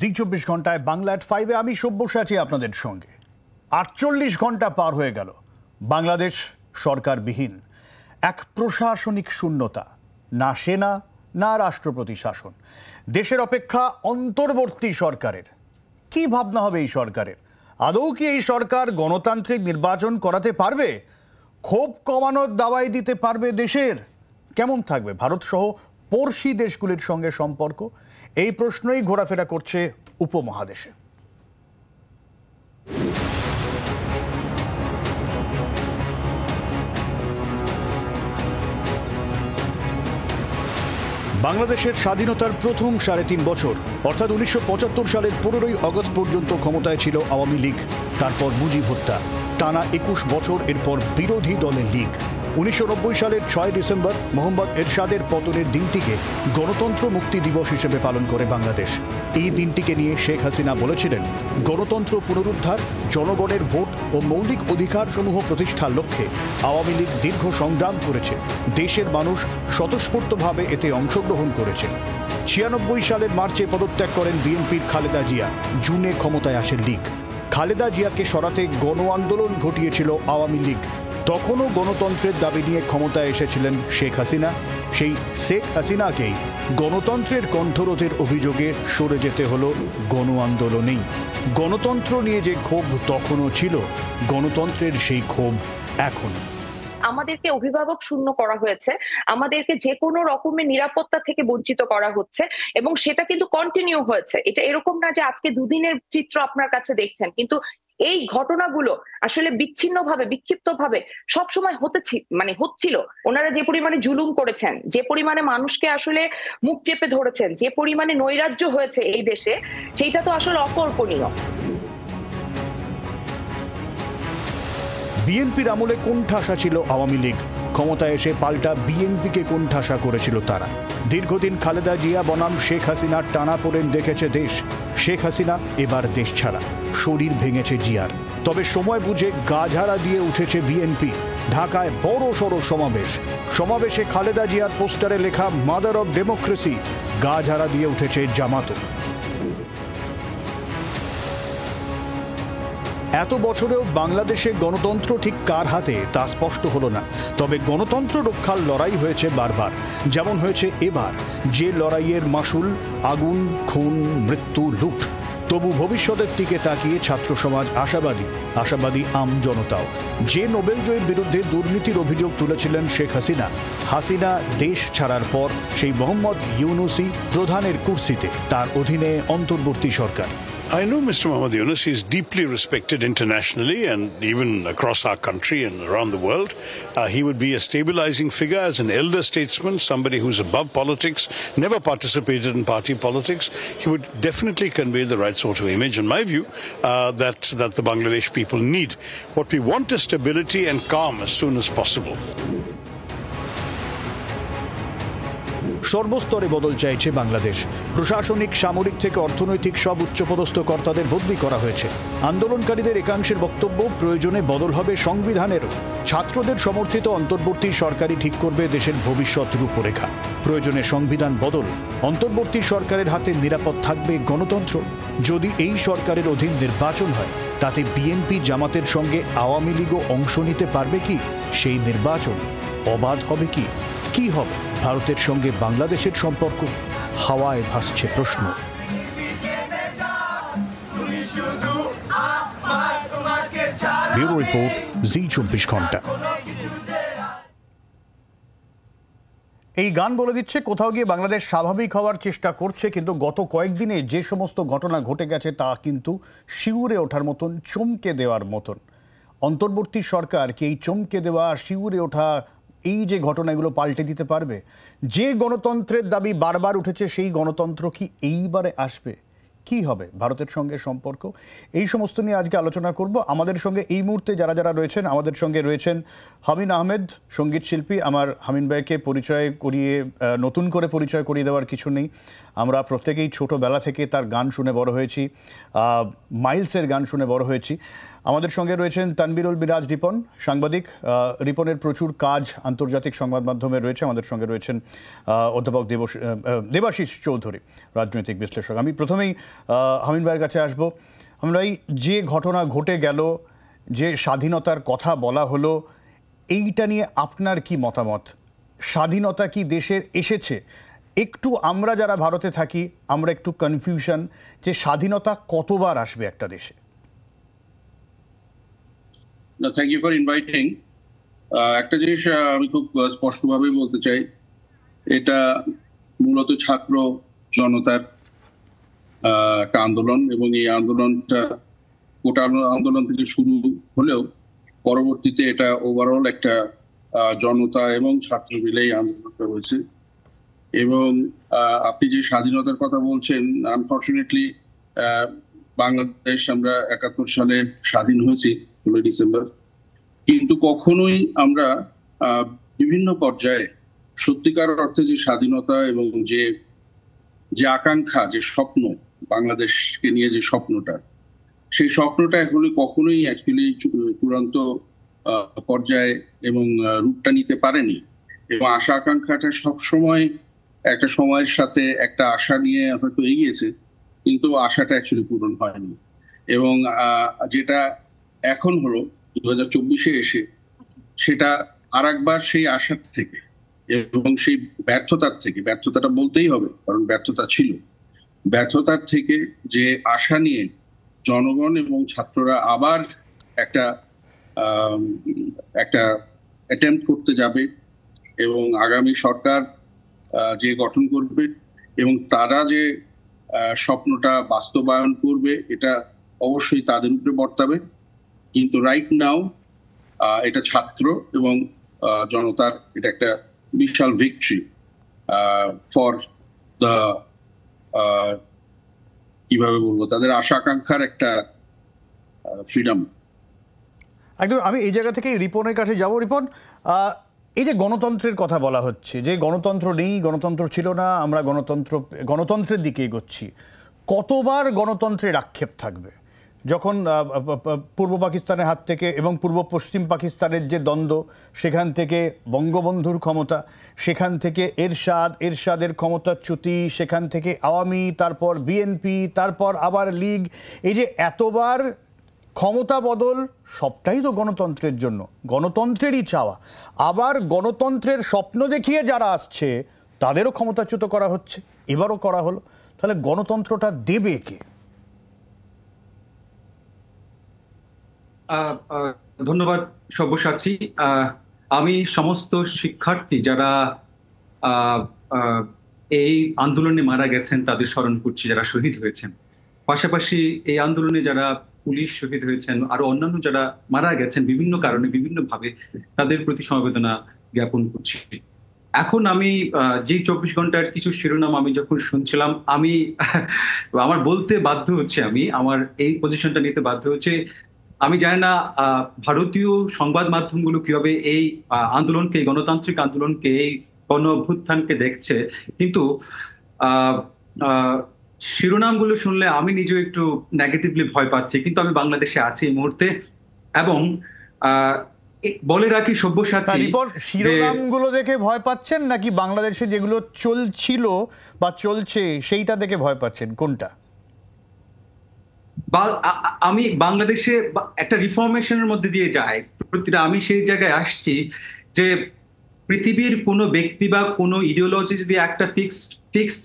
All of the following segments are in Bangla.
জি চব্বিশ ঘন্টায় বাংলা ফাইভে আমি সব্যসাচী আপনাদের সঙ্গে আটচল্লিশ ঘন্টা পার হয়ে গেল বাংলাদেশ সরকারবিহীন এক প্রশাসনিক শূন্যতা না সেনা না রাষ্ট্রপতি শাসন দেশের অপেক্ষা অন্তর্বর্তী সরকারের কি ভাবনা হবে এই সরকারের আদৌ কি এই সরকার গণতান্ত্রিক নির্বাচন করাতে পারবে ক্ষোভ কমানোর দাওয়াই দিতে পারবে দেশের কেমন থাকবে ভারতসহ পড়শি দেশগুলির সঙ্গে সম্পর্ক এই প্রশ্নই ঘোরাফেরা করছে উপমহাদেশে বাংলাদেশের স্বাধীনতার প্রথম সাড়ে তিন বছর অর্থাৎ উনিশশো সালের পনেরোই অগস্ট পর্যন্ত ক্ষমতায় ছিল আওয়ামী লীগ তারপর মুজিব হত্যা টানা একুশ বছর এরপর বিরোধী দলের লীগ উনিশশো সালের ছয় ডিসেম্বর মোহাম্মদ এরশাদের পতনের দিনটিকে গণতন্ত্র মুক্তি দিবস হিসেবে পালন করে বাংলাদেশ এই দিনটিকে নিয়ে শেখ হাসিনা বলেছিলেন গণতন্ত্র পুনরুদ্ধার জনগণের ভোট ও মৌলিক অধিকার সমূহ প্রতিষ্ঠার লক্ষ্যে আওয়ামী লীগ দীর্ঘ সংগ্রাম করেছে দেশের মানুষ স্বতঃস্ফূর্তভাবে এতে অংশগ্রহণ করেছে ছিয়ানব্বই সালের মার্চে পদত্যাগ করেন বিএনপির খালেদা জিয়া জুনে ক্ষমতায় আসেন লীগ খালেদা জিয়াকে সরাতে গণ আন্দোলন ঘটিয়েছিল আওয়ামী লীগ তখনও গণতন্ত্রের দাবি নিয়ে ক্ষমতায় এসেছিলেন শেখ হাসিনা সেই শেখ হাসিনাকেই গণতন্ত্রের কণ্ঠরোধের অভিযোগে সরে যেতে হল গণ আন্দোলনেই গণতন্ত্র নিয়ে যে ক্ষোভ তখনও ছিল গণতন্ত্রের সেই ক্ষোভ এখন আমাদেরকে অভিভাবক শূন্য করা হয়েছে আমাদেরকে যে কোনো রকমের নিরাপত্তা থেকে বঞ্চিত করা হচ্ছে এবং সেটা কিন্তু কন্টিনিউ হয়েছে এটা এরকম না যে আজকে দুদিনের চিত্র আপনার কাছে দেখছেন কিন্তু এই ঘটনাগুলো আসলে বিক্ষিপ্ত ভাবে সবসময় হতে মানে হচ্ছিল ওনারা যে পরিমাণে জুলুম করেছেন যে পরিমাণে মানুষকে আসলে মুখ চেপে ধরেছেন যে পরিমাণে নৈরাজ্য হয়েছে এই দেশে সেইটা তো আসলে অকল্পনীয় বিএনপির আমলে কোন ঠাসা ছিল আওয়ামী লীগ ক্ষমতায় এসে পাল্টা বিএনপিকে কোণঠাসা করেছিল তারা দীর্ঘদিন খালেদা জিয়া বনাম শেখ হাসিনার টানা পড়েন দেখেছে দেশ শেখ হাসিনা এবার দেশ ছাড়া শরীর ভেঙেছে জিয়ার তবে সময় বুঝে গাঝারা দিয়ে উঠেছে বিএনপি ঢাকায় বড় সড়ো সমাবেশ সমাবেশে খালেদা জিয়ার পোস্টারে লেখা মাদার অব ডেমোক্রেসি গাঝারা দিয়ে উঠেছে জামাতও এত বছরেও বাংলাদেশে গণতন্ত্র ঠিক কার হাতে তা স্পষ্ট হলো না তবে গণতন্ত্র রক্ষার লড়াই হয়েছে বারবার যেমন হয়েছে এবার যে লড়াইয়ের মাসুল আগুন খুন মৃত্যু লুট তবু ভবিষ্যতের দিকে তাকিয়ে ছাত্র সমাজ আশাবাদী আশাবাদী আম জনতাও যে নোবেল জয়ের বিরুদ্ধে দুর্নীতির অভিযোগ তুলেছিলেন শেখ হাসিনা হাসিনা দেশ ছাড়ার পর সেই মোহাম্মদ ইউনুসি প্রধানের কুর্সিতে তার অধীনে অন্তর্বর্তী সরকার I know Mr. Muhammad Yunus. He's deeply respected internationally and even across our country and around the world. Uh, he would be a stabilizing figure as an elder statesman, somebody who's above politics, never participated in party politics. He would definitely convey the right sort of image, in my view, uh, that, that the Bangladesh people need. What we want is stability and calm as soon as possible. সর্বস্তরে বদল চাইছে বাংলাদেশ প্রশাসনিক সামরিক থেকে অর্থনৈতিক সব উচ্চপদস্থ কর্তাদের বদলি করা হয়েছে আন্দোলনকারীদের একাংশের বক্তব্য প্রয়োজনে বদল হবে সংবিধানেরও ছাত্রদের সমর্থিত অন্তর্বর্তী সরকারই ঠিক করবে দেশের ভবিষ্যৎ রূপরেখা প্রয়োজনে সংবিধান বদল অন্তর্বর্তী সরকারের হাতে নিরাপদ থাকবে গণতন্ত্র যদি এই সরকারের অধীন নির্বাচন হয় তাতে বিএনপি জামাতের সঙ্গে আওয়ামী লীগও অংশ নিতে পারবে কি সেই নির্বাচন অবাধ হবে কি কি হবে ভারতের সঙ্গে বাংলাদেশের সম্পর্ক হাওয়ায় ভাসছে প্রশ্ন জি চব্বিশ ঘন্টা এই গান বলে দিচ্ছে কোথাও গিয়ে বাংলাদেশ স্বাভাবিক হওয়ার চেষ্টা করছে কিন্তু গত কয়েকদিনে যে সমস্ত ঘটনা ঘটে গেছে তা কিন্তু শিউরে ওঠার মতন চমকে দেওয়ার মতন অন্তর্বর্তী সরকার কি এই চমকে দেওয়া শিউরে ওঠা এই যে ঘটনা এগুলো পাল্টে দিতে পারবে যে গণতন্ত্রের দাবি বারবার উঠেছে সেই গণতন্ত্র কি এইবারে আসবে কি হবে ভারতের সঙ্গে সম্পর্ক এই সমস্ত নিয়ে আজকে আলোচনা করব আমাদের সঙ্গে এই মুহূর্তে যারা যারা রয়েছেন আমাদের সঙ্গে রয়েছেন হামিন আহমেদ সঙ্গীত শিল্পী আমার হামিন ভাইকে পরিচয় করিয়ে নতুন করে পরিচয় করিয়ে দেওয়ার কিছু নেই আমরা প্রত্যেকেই ছোটোবেলা থেকে তার গান শুনে বড় হয়েছি মাইলসের গান শুনে বড় হয়েছি আমাদের সঙ্গে রয়েছেন তানবিরুল বিরাজ রিপন সাংবাদিক রিপনের প্রচুর কাজ আন্তর্জাতিক সংবাদ মাধ্যমে রয়েছে আমাদের সঙ্গে রয়েছেন অধ্যাপক দেবশ দেবাশিস চৌধুরী রাজনৈতিক বিশ্লেষক আমি প্রথমেই হামিন ভাইয়ের কাছে আসব আমরা এই যে ঘটনা ঘটে গেল যে স্বাধীনতার কথা বলা হলো এইটা নিয়ে আপনার কি মতামত স্বাধীনতা কি দেশের এসেছে একটু আমরা যারা ভারতে থাকি আমরা একটু কনফিউশন যে স্বাধীনতা কতবার আসবে একটা দেশে না থ্যাংক ইউ ফর ইনভাইটিং একটা জিনিস আমি খুব স্পষ্টভাবে বলতে চাই এটা মূলত ছাত্র জনতার একটা আন্দোলন এবং এই আন্দোলনটা গোটা আন্দোলন থেকে শুরু হলেও পরবর্তীতে এটা ওভারঅল একটা জনতা এবং ছাত্র মিলেই আন্দোলনটা হয়েছে এবং আপনি যে স্বাধীনতার কথা বলছেন আনফর্চুনেটলি বাংলাদেশ আমরা একাত্তর সালে স্বাধীন হয়েছি ষোলোই ডিসেম্বর কিন্তু কখনোই আমরা বিভিন্ন পর্যায়ে সত্যিকার অর্থে যে স্বাধীনতা এবং যে যে আকাঙ্ক্ষা যে স্বপ্ন বাংলাদেশকে নিয়ে যে স্বপ্নটা সেই স্বপ্নটা এখনই কখনোই অ্যাকচুয়ালি চূড়ান্ত পর্যায়ে এবং রূপটা নিতে পারেনি এবং আশা আকাঙ্ক্ষাটা সবসময় একটা সময়ের সাথে একটা আশা নিয়ে হয়তো এগিয়েছে কিন্তু আশাটা অ্যাকচুয়ালি পূরণ হয়নি এবং যেটা এখন হলো দু হাজার চব্বিশে এসে সেটা আর একবার সেই আশার থেকে এবং সেই ব্যর্থতার থেকে ব্যর্থতাটা বলতেই হবে কারণ ব্যর্থতা ছিল ব্যর্থতার থেকে যে আশা নিয়ে জনগণ এবং ছাত্ররা আবার একটা একটা অ্যাটেম্প করতে যাবে এবং আগামী সরকার যে গঠন করবে এবং তারা যে স্বপ্নটা বাস্তবায়ন করবে এটা অবশ্যই তাদের উপরে বর্তাবে কিন্তু রাইট নাও এটা ছাত্র এবং জনতার এটা একটা বিশাল ভিক্টরি ফর দ্য কিভাবে বলবো তাদের আশা আকাঙ্ক্ষার একটা ফ্রিডম একদম আমি এই জায়গা থেকেই রিপনের কাছে যাব রিপন এই যে গণতন্ত্রের কথা বলা হচ্ছে যে গণতন্ত্র নেই গণতন্ত্র ছিল না আমরা গণতন্ত্র গণতন্ত্রের দিকে এগোচ্ছি কতবার গণতন্ত্রের আক্ষেপ থাকবে যখন পূর্ব পাকিস্তানের হাত থেকে এবং পূর্ব পশ্চিম পাকিস্তানের যে দ্বন্দ্ব সেখান থেকে বঙ্গবন্ধুর ক্ষমতা সেখান থেকে এরশাদ এরশাদের ক্ষমতাচ্যুতি সেখান থেকে আওয়ামী তারপর বিএনপি তারপর আবার লীগ এই যে এতবার ক্ষমতা বদল সবটাই তো গণতন্ত্রের জন্য গণতন্ত্রেরই চাওয়া আবার গণতন্ত্রের স্বপ্ন দেখিয়ে যারা আসছে তাদেরও ক্ষমতাচ্যুত করা হচ্ছে এবারও করা হলো তাহলে গণতন্ত্রটা দেবে কে ধন্যবাদ সব্যসাচী আমি সমস্ত শিক্ষার্থী যারা এই আন্দোলনে মারা গেছেন তাদের স্মরণ করছি যারা শহীদ হয়েছেন পাশাপাশি এই আন্দোলনে যারা পুলিশ শহীদ হয়েছেন আরো অন্যান্য যারা মারা গেছেন বিভিন্ন কারণে বিভিন্নভাবে তাদের প্রতি সমবেদনা জ্ঞাপন করছি এখন আমি যে চব্বিশ ঘন্টার কিছু শিরোনাম আমি যখন শুনছিলাম আমি আমার বলতে বাধ্য হচ্ছে আমি আমার এই পজিশনটা নিতে বাধ্য হচ্ছে আমি জানি না ভারতীয় সংবাদ মাধ্যমগুলো কিভাবে এই আন্দোলনকে গণতান্ত্রিক আন্দোলনকে এই গণ অভ্যুত্থানকে দেখছে কিন্তু আহ শিরোনামগুলো শুনলে আমি নিজেও একটু নেগেটিভলি ভয় পাচ্ছি কিন্তু আমি বাংলাদেশে আছি এই মুহূর্তে এবং বলে রাখি সব্যসাচী শিরোনামগুলো দেখে ভয় পাচ্ছেন নাকি বাংলাদেশে যেগুলো চলছিল বা চলছে সেইটা দেখে ভয় পাচ্ছেন কোনটা আমি বাংলাদেশে একটা রিফর্মেশনের মধ্যে দিয়ে যাই প্রতিটা আমি সেই জায়গায় আসছি যে পৃথিবীর কোনো ব্যক্তি বা কোনো ইডিওলজি যদি একটা ফিক্সড ফিক্সড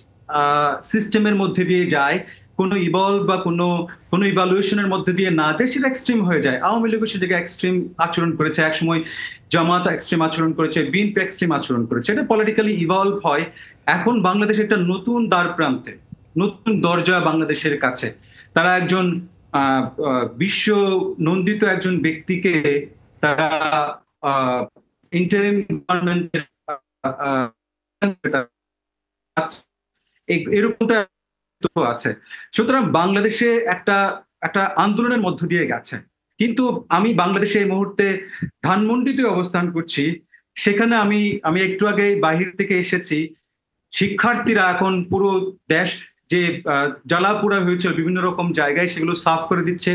সিস্টেমের মধ্যে দিয়ে যায় কোনো ইভলভ বা কোনো কোনো ইভালুয়েশনের মধ্যে দিয়ে না যায় সেটা এক্সট্রিম হয়ে যায় আওয়ামী লীগও সেটাকে এক্সট্রিম আচরণ করেছে একসময় জামাত এক্সট্রিম আচরণ করেছে বিএনপি এক্সট্রিম আচরণ করেছে এটা পলিটিক্যালি ইভলভ হয় এখন বাংলাদেশ একটা নতুন দ্বার প্রান্তে নতুন দরজা বাংলাদেশের কাছে তারা একজন বিশ্ব নন্দিত একজন ব্যক্তিকে তারা ইন্টারিম গভর্নমেন্টের এরকমটা আছে সুতরাং বাংলাদেশে একটা একটা আন্দোলনের মধ্য দিয়ে গেছে কিন্তু আমি বাংলাদেশে এই মুহূর্তে ধানমন্ডিতে অবস্থান করছি সেখানে আমি আমি একটু আগে বাহির থেকে এসেছি শিক্ষার্থীরা এখন পুরো দেশ যে জ্বালাপোড়া হয়েছিল বিভিন্ন রকম জায়গায় সেগুলো সাফ করে দিচ্ছে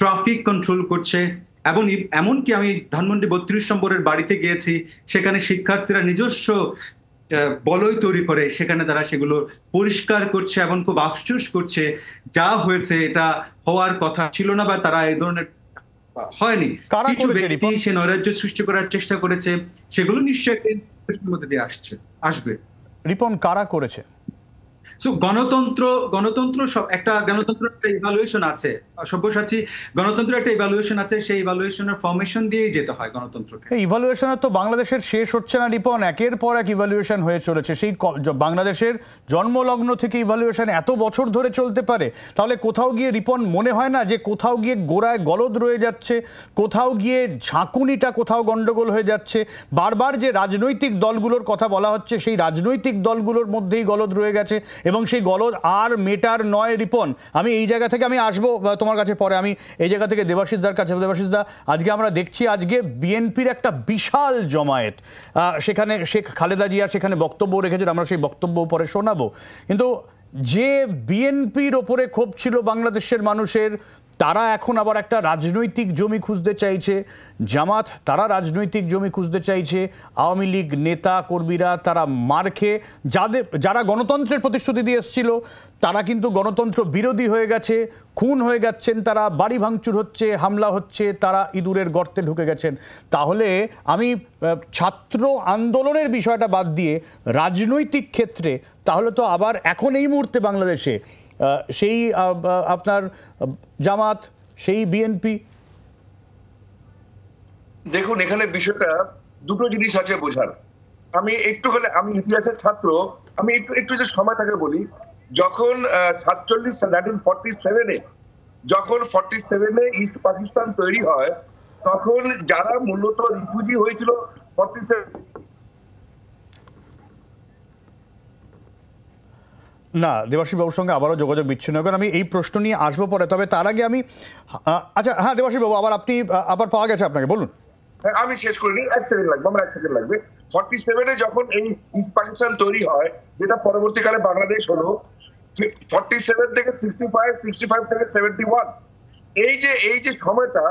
ট্রাফিক কন্ট্রোল করছে এবং এমনকি আমি ধানমন্ডি বত্রিশ নম্বরের বাড়িতে গিয়েছি সেখানে শিক্ষার্থীরা নিজস্ব বলয় তৈরি করে সেখানে তারা সেগুলো পরিষ্কার করছে এবং খুব আফসোস করছে যা হয়েছে এটা হওয়ার কথা ছিল না বা তারা এই ধরনের হয়নি কিছু ব্যক্তি সে নৈরাজ্য সৃষ্টি করার চেষ্টা করেছে সেগুলো নিশ্চয়ই মধ্যে দিয়ে আসছে আসবে রিপন কারা করেছে সো গণতন্ত্র গণতন্ত্র একটা গণতন্ত্র একটা ইভ্যালুয়েশন আছে সব্যসাচী গণতন্ত্র একটা ইভ্যালুয়েশন আছে সেই ইভ্যালুয়েশনের ফর্মেশন দিয়েই যেতে হয় গণতন্ত্রকে ইভালুয়েশনের তো বাংলাদেশের শেষ হচ্ছে না রিপন একের পর এক ইভালুয়েশন হয়ে চলেছে সেই বাংলাদেশের জন্মলগ্ন থেকে ইভালুয়েশন এত বছর ধরে চলতে পারে তাহলে কোথাও গিয়ে রিপন মনে হয় না যে কোথাও গিয়ে গোড়ায় গলদ রয়ে যাচ্ছে কোথাও গিয়ে ঝাঁকুনিটা কোথাও গণ্ডগোল হয়ে যাচ্ছে বারবার যে রাজনৈতিক দলগুলোর কথা বলা হচ্ছে সেই রাজনৈতিক দলগুলোর মধ্যেই গলদ রয়ে গেছে এবং সেই গলদ আর মেটার নয় রিপন আমি এই জায়গা থেকে আমি আসবো তোমার কাছে পরে আমি এই জায়গা থেকে দেবাশিসদার কাছে দেবাশিসদা আজকে আমরা দেখছি আজকে বিএনপির একটা বিশাল জমায়েত সেখানে শেখ খালেদা জিয়া সেখানে বক্তব্য রেখেছেন আমরা সেই বক্তব্য পরে শোনাবো কিন্তু যে বিএনপির ওপরে ক্ষোভ ছিল বাংলাদেশের মানুষের তারা এখন আবার একটা রাজনৈতিক জমি খুঁজতে চাইছে জামাত তারা রাজনৈতিক জমি খুঁজতে চাইছে আওয়ামী লীগ নেতা কর্মীরা তারা মার খেয়ে যাদের যারা গণতন্ত্রের প্রতিশ্রুতি দিয়ে এসেছিল তারা কিন্তু গণতন্ত্র বিরোধী হয়ে গেছে খুন হয়ে যাচ্ছেন তারা বাড়ি ভাঙচুর হচ্ছে হামলা হচ্ছে তারা ইঁদুরের গর্তে ঢুকে গেছেন তাহলে আমি ছাত্র আন্দোলনের বিষয়টা বাদ দিয়ে রাজনৈতিক ক্ষেত্রে তাহলে তো আবার এখন এই মুহূর্তে বাংলাদেশে সেই আপনার জামাত সেই বিএনপি দেখুন এখানে বিষয়টা দুটো জিনিস আছে বোঝার আমি একটু হলে আমি ইতিহাসের ছাত্র আমি একটু একটু যে সময় থাকে বলি যখন সাতচল্লিশ নাইনটিন ফর্টি সেভেনে যখন ফর্টি সেভেনে ইস্ট পাকিস্তান তৈরি হয় তখন যারা মূলত রিফিউজি হয়েছিল ফর্টি সেভেন না দেবাশী বাবুর সঙ্গে আবারও যোগাযোগ বিচ্ছিন্ন কারণ আমি এই প্রশ্ন নিয়ে আসবো পরে তবে তার আগে আমি আচ্ছা হ্যাঁ দেবাশী বাবু আবার আপনি আবার পাওয়া গেছে আপনাকে বলুন হ্যাঁ, আমি শেষ করিনি এক সেকেন্ড লাগবে আমার এক সেকেন্ড লাগবে ফর্টি সেভেনে যখন এই ইস্ট পাকিস্তান তৈরি হয় যেটা পরবর্তীকালে বাংলাদেশ হলো ফর্টি সেভেন থেকে সিক্সটি ফাইভ সিক্সটি ফাইভ থেকে সেভেন্টি ওয়ান এই যে এই যে সময়টা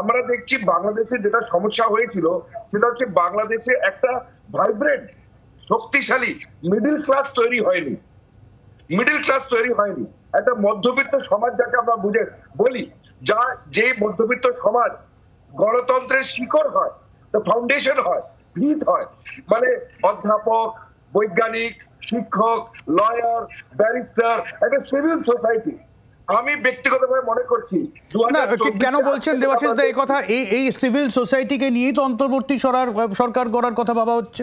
আমরা দেখছি বাংলাদেশে যেটা সমস্যা হয়েছিল সেটা হচ্ছে বাংলাদেশে একটা ভাইব্রেন্ট শক্তিশালী মিডিল ক্লাস তৈরি হয়নি মিডিল ক্লাস তৈরি হয়নি একটা মধ্যবিত্ত সমাজ যাকে আমরা বুঝে বলি যা যে মধ্যবিত্ত সমাজ গণতন্ত্রের শিকড় হয় তো ফাউন্ডেশন হয় ভিত হয় মানে অধ্যাপক বৈজ্ঞানিক শিক্ষক লয়ার ব্যারিস্টার একটা সিভিল সোসাইটি আমি ব্যক্তিগতভাবে মনে করছি কেন বলছেন দেবাশিস দা এই কথা এই এই সিভিল সোসাইটিকে নিয়েই তো অন্তর্বর্তী সরকার গড়ার কথা ভাবা হচ্ছে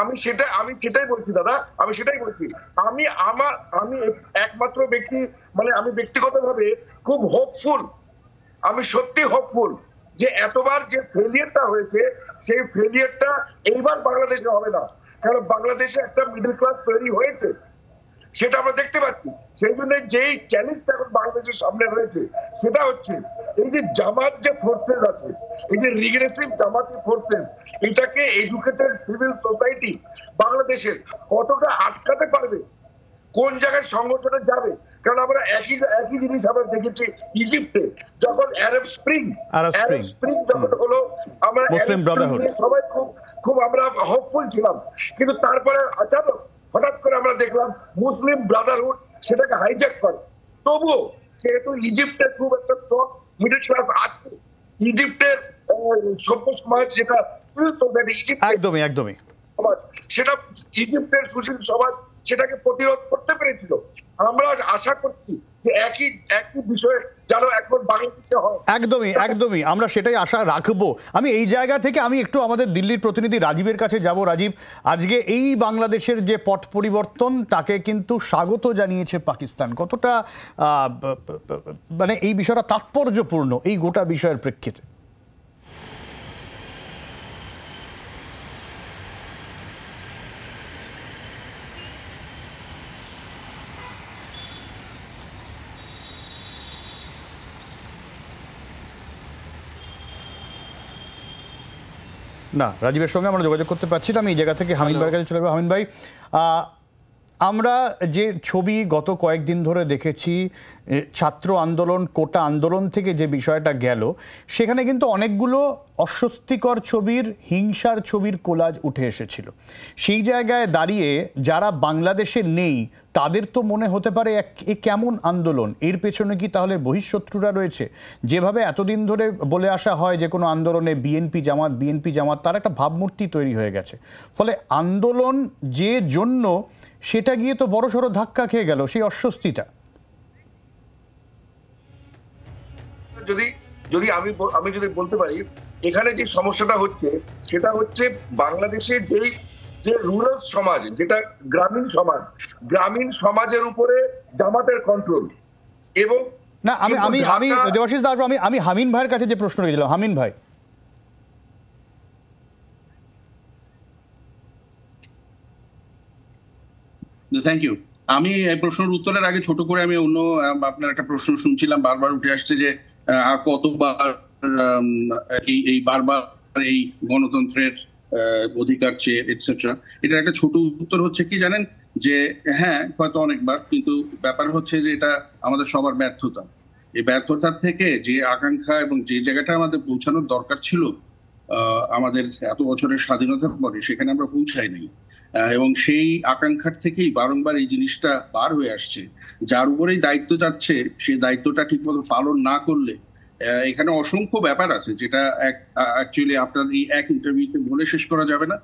আমি সেটা আমি সেটাই বলছি দাদা আমি সেটাই বলছি আমি আমার আমি একমাত্র ব্যক্তি মানে আমি ব্যক্তিগতভাবে খুব হোপফুল আমি সত্যি হোপফুল যে এতবার যে ফেলিয়ারটা হয়েছে সেই ফেলিয়ারটা এইবার বাংলাদেশে হবে না কারণ বাংলাদেশে একটা মিডল ক্লাস তৈরি হয়েছে সেটা আমরা দেখতে পাচ্ছি সেই জন্য যেই চ্যালেঞ্জটা এখন বাংলাদেশের সামনে রয়েছে সেটা হচ্ছে এই যে জামাত যে ফোর্সেস আছে এই যে রিগ্রেসিভ জামাত ফোর্সেস এটাকে এডুকেটেড সিভিল সোসাইটি বাংলাদেশের কতটা আটকাতে পারবে কোন জায়গায় সংগঠনে যাবে কারণ আমরা একই একই জিনিস আমরা দেখেছি ইজিপ্টে যখন আরব স্প্রিং আরব স্প্রিং যখন হলো আমরা মুসলিম ব্রাদারহুড সবাই খুব খুব আমরা হোপফুল ছিলাম কিন্তু তারপরে আচানক হঠাৎ করে আমরা দেখলাম মুসলিম ব্রাদারহুড সেটাকে হাইজ্যাক করে তবুও যেহেতু ইজিপ্টে খুব একটা স্ট্রং মিডল ক্লাস আছে ইজিপ্টের সভ্য সমাজ যেটা একদমই একদমই সেটা ইজিপ্টের সুশীল সমাজ সেটাকে প্রতিরোধ করতে পেরেছিল আমরা আশা করছি যে একই একই বিষয়ে যেন একদমই একদমই আমরা সেটাই আশা রাখবো আমি এই জায়গা থেকে আমি একটু আমাদের দিল্লির প্রতিনিধি রাজীবের কাছে যাব রাজীব আজকে এই বাংলাদেশের যে পট পরিবর্তন তাকে কিন্তু স্বাগত জানিয়েছে পাকিস্তান কতটা মানে এই বিষয়টা তাৎপর্যপূর্ণ এই গোটা বিষয়ের প্রেক্ষিতে না রাজীবের সঙ্গে আমরা যোগাযোগ করতে পারছি না আমি এই জায়গা থেকে হামিন ভাইয়ের কাছে চলে যাবো হামিন ভাই আমরা যে ছবি গত কয়েকদিন ধরে দেখেছি ছাত্র আন্দোলন কোটা আন্দোলন থেকে যে বিষয়টা গেল সেখানে কিন্তু অনেকগুলো অস্বস্তিকর ছবির হিংসার ছবির কোলাজ উঠে এসেছিল সেই জায়গায় দাঁড়িয়ে যারা বাংলাদেশে নেই তাদের তো মনে হতে পারে এক এ কেমন আন্দোলন এর পেছনে কি তাহলে বহিঃশত্রুরা রয়েছে যেভাবে এতদিন ধরে বলে আসা হয় যে কোনো আন্দোলনে বিএনপি জামাত বিএনপি জামাত তার একটা ভাবমূর্তি তৈরি হয়ে গেছে ফলে আন্দোলন যে জন্য সেটা গিয়ে তো বড়সড় ধাক্কা খেয়ে গেল সেই অস্বস্তিটা যদি যদি আমি আমি যদি বলতে পারি এখানে যে সমস্যাটা হচ্ছে সেটা হচ্ছে বাংলাদেশে যেই যে রুরাল সমাজ যেটা গ্রামীণ সমাজ গ্রামীণ সমাজের উপরে জামাতের কন্ট্রোল এবং না আমি আমি আমি দেবাশিস দাস আমি আমি হামিন ভাইয়ের কাছে যে প্রশ্ন রেখেছিলাম হামিন ভাই থ্যাংক ইউ আমি এই প্রশ্নের উত্তরের আগে ছোট করে আমি অন্য আপনার একটা প্রশ্ন শুনছিলাম বারবার উঠে আসছে যে আর কতবার এই এই বারবার এই গণতন্ত্রের অধিকার চেয়ে এটসেট্রা এটার একটা ছোট উত্তর হচ্ছে কি জানেন যে হ্যাঁ হয়তো অনেকবার কিন্তু ব্যাপার হচ্ছে যে এটা আমাদের সবার ব্যর্থতা এই ব্যর্থতার থেকে যে আকাঙ্ক্ষা এবং যে জায়গাটা আমাদের পৌঁছানোর দরকার ছিল আমাদের এত বছরের স্বাধীনতার পরে সেখানে আমরা পৌঁছাই নাই এবং সেই আকাঙ্ক্ষার থেকেই বারংবার এই জিনিসটা বার হয়ে আসছে যার উপরেই দায়িত্ব যাচ্ছে সেই দায়িত্বটা ঠিকমতো পালন না করলে এখানে অসংখ্য ব্যাপার আছে যেটা এক অ্যাকচুয়ালি আপনার এই এক ইন্টারভিউতে বলে শেষ করা যাবে না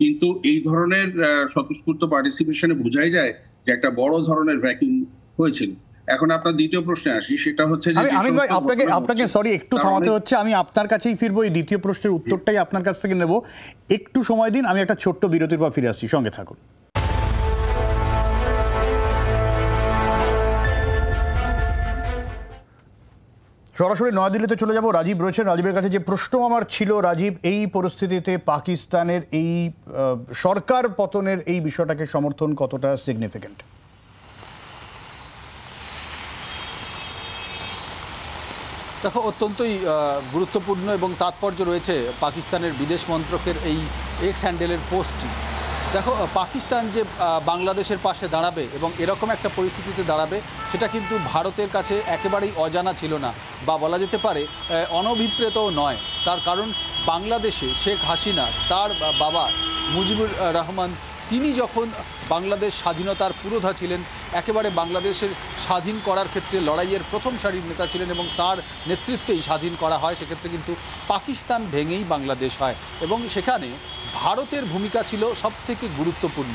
কিন্তু এই ধরনের স্বতঃস্ফূর্ত পার্টিসিপেশনে বোঝাই যায় যে একটা বড় ধরনের ভ্যাকিং হয়েছিল এখন আপনার দ্বিতীয় প্রশ্নে আসি সেটা হচ্ছে যে আমি ভাই আপনাকে আপনাকে সরি একটু থামাতে মানে হচ্ছে আমি আপনার কাছেই ফিরবো এই দ্বিতীয় প্রশ্নের উত্তরটাই আপনার কাছ থেকে নেব একটু সময় দিন আমি একটা ছোট্ট বিরতির পর ফিরে আসি সঙ্গে থাকুন সরাসরি নয়াদিল্লিতে চলে যাব রাজীব রয়েছেন রাজীবের কাছে যে প্রশ্ন আমার ছিল রাজীব এই পরিস্থিতিতে পাকিস্তানের এই সরকার পতনের এই বিষয়টাকে সমর্থন কতটা সিগনিফিক্যান্ট দেখো অত্যন্তই গুরুত্বপূর্ণ এবং তাৎপর্য রয়েছে পাকিস্তানের বিদেশ মন্ত্রকের এই এক্স হ্যান্ডেলের পোস্টটি দেখো পাকিস্তান যে বাংলাদেশের পাশে দাঁড়াবে এবং এরকম একটা পরিস্থিতিতে দাঁড়াবে সেটা কিন্তু ভারতের কাছে একেবারেই অজানা ছিল না বা বলা যেতে পারে অনভিপ্রেতও নয় তার কারণ বাংলাদেশে শেখ হাসিনা তার বাবা মুজিবুর রহমান তিনি যখন বাংলাদেশ স্বাধীনতার পুরোধা ছিলেন একেবারে বাংলাদেশের স্বাধীন করার ক্ষেত্রে লড়াইয়ের প্রথম সারির নেতা ছিলেন এবং তার নেতৃত্বেই স্বাধীন করা হয় সেক্ষেত্রে কিন্তু পাকিস্তান ভেঙেই বাংলাদেশ হয় এবং সেখানে ভারতের ভূমিকা ছিল সবথেকে গুরুত্বপূর্ণ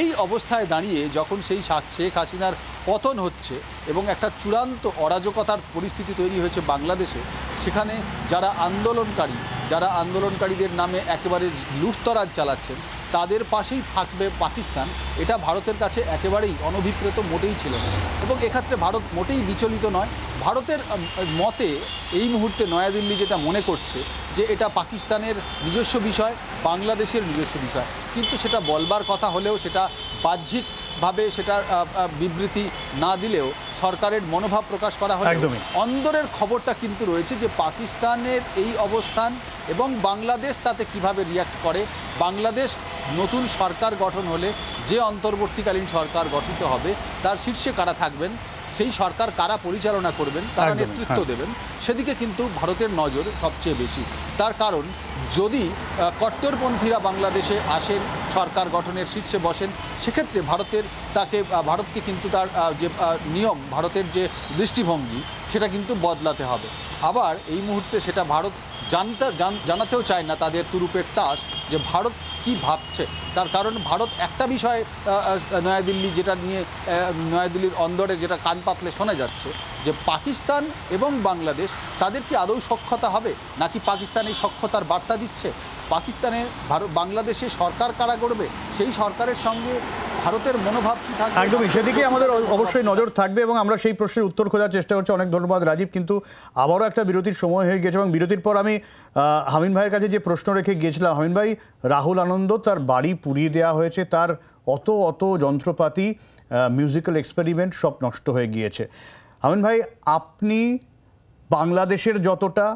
এই অবস্থায় দাঁড়িয়ে যখন সেই শেখ হাসিনার পতন হচ্ছে এবং একটা চূড়ান্ত অরাজকতার পরিস্থিতি তৈরি হয়েছে বাংলাদেশে সেখানে যারা আন্দোলনকারী যারা আন্দোলনকারীদের নামে একেবারে লুটতরাজ চালাচ্ছেন তাদের পাশেই থাকবে পাকিস্তান এটা ভারতের কাছে একেবারেই অনভিপ্রেত মোটেই ছিল না এবং এক্ষেত্রে ভারত মোটেই বিচলিত নয় ভারতের মতে এই মুহূর্তে নয়াদিল্লি যেটা মনে করছে যে এটা পাকিস্তানের নিজস্ব বিষয় বাংলাদেশের নিজস্ব বিষয় কিন্তু সেটা বলবার কথা হলেও সেটা বাহ্যিক ভাবে সেটার বিবৃতি না দিলেও সরকারের মনোভাব প্রকাশ করা হয় অন্দরের খবরটা কিন্তু রয়েছে যে পাকিস্তানের এই অবস্থান এবং বাংলাদেশ তাতে কিভাবে রিয়াক্ট করে বাংলাদেশ নতুন সরকার গঠন হলে যে অন্তর্বর্তীকালীন সরকার গঠিত হবে তার শীর্ষে কারা থাকবেন সেই সরকার কারা পরিচালনা করবেন কারা নেতৃত্ব হ্যাঁ। দেবেন সেদিকে কিন্তু ভারতের নজর সবচেয়ে বেশি তার কারণ যদি কট্টরপন্থীরা বাংলাদেশে আসেন সরকার গঠনের শীর্ষে বসেন সেক্ষেত্রে ভারতের তাকে ভারতকে কিন্তু তার যে নিয়ম ভারতের যে দৃষ্টিভঙ্গি সেটা কিন্তু বদলাতে হবে আবার এই মুহূর্তে সেটা ভারত জানতে জানাতেও চায় না তাদের তুরুপের তাস যে ভারত কি ভাবছে তার কারণ ভারত একটা বিষয়ে নয়াদিল্লি যেটা নিয়ে নয়াদিল্লির অন্দরে যেটা কান পাতলে শোনা যাচ্ছে যে পাকিস্তান এবং বাংলাদেশ তাদের কি আদৌ সক্ষতা হবে নাকি পাকিস্তান এই সক্ষতার বার্তা দিচ্ছে পাকিস্তানে ভারত বাংলাদেশে সরকার কারা করবে সেই সরকারের সঙ্গে ভারতের মনোভাব কি থাকবে একদমই সেদিকে আমাদের অবশ্যই নজর থাকবে এবং আমরা সেই প্রশ্নের উত্তর খোঁজার চেষ্টা করছি অনেক ধন্যবাদ রাজীব কিন্তু আবারও একটা বিরতির সময় হয়ে গেছে এবং বিরতির পর আমি হামিন ভাইয়ের কাছে যে প্রশ্ন রেখে গিয়েছিলাম হামিন ভাই রাহুল আনন্দ তার বাড়ি পুড়িয়ে দেওয়া হয়েছে তার অত অত যন্ত্রপাতি মিউজিক্যাল এক্সপেরিমেন্ট সব নষ্ট হয়ে গিয়েছে আমিন ভাই আপনি বাংলাদেশের যতটা